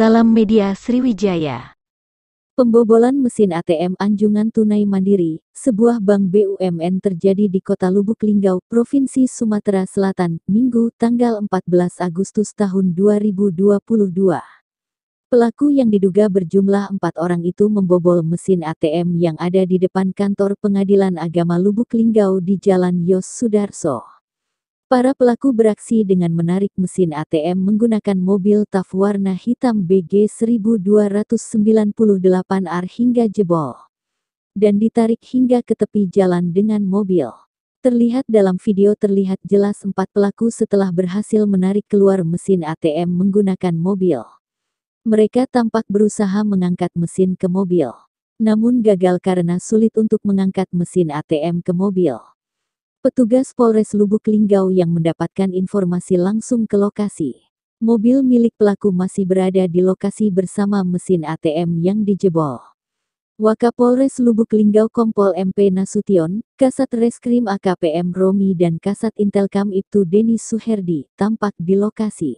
Salam Media Sriwijaya. Pembobolan mesin ATM Anjungan Tunai Mandiri, sebuah bank BUMN terjadi di Kota Lubuk Linggau, Provinsi Sumatera Selatan, Minggu, tanggal 14 Agustus tahun 2022. Pelaku yang diduga berjumlah empat orang itu membobol mesin ATM yang ada di depan kantor Pengadilan Agama Lubuk Linggau di Jalan Yos Sudarso. Para pelaku beraksi dengan menarik mesin ATM menggunakan mobil TAF warna hitam BG 1298 AR hingga jebol. Dan ditarik hingga ke tepi jalan dengan mobil. Terlihat dalam video terlihat jelas empat pelaku setelah berhasil menarik keluar mesin ATM menggunakan mobil. Mereka tampak berusaha mengangkat mesin ke mobil. Namun gagal karena sulit untuk mengangkat mesin ATM ke mobil. Petugas Polres Lubuk Linggau yang mendapatkan informasi langsung ke lokasi. Mobil milik pelaku masih berada di lokasi bersama mesin ATM yang dijebol. Wakapolres Lubuk Linggau Kompol MP Nasution, Kasat Reskrim AKPM Romi dan Kasat Intelkam Ibtu Deni Suherdi tampak di lokasi.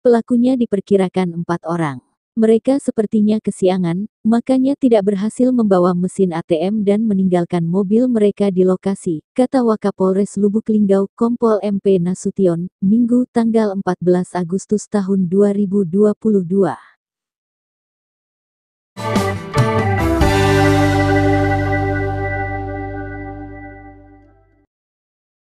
Pelakunya diperkirakan empat orang. Mereka sepertinya kesiangan, makanya tidak berhasil membawa mesin ATM dan meninggalkan mobil mereka di lokasi, kata Wakapolres Lubuk Linggau Kompol MP Nasution, Minggu tanggal 14 Agustus tahun 2022.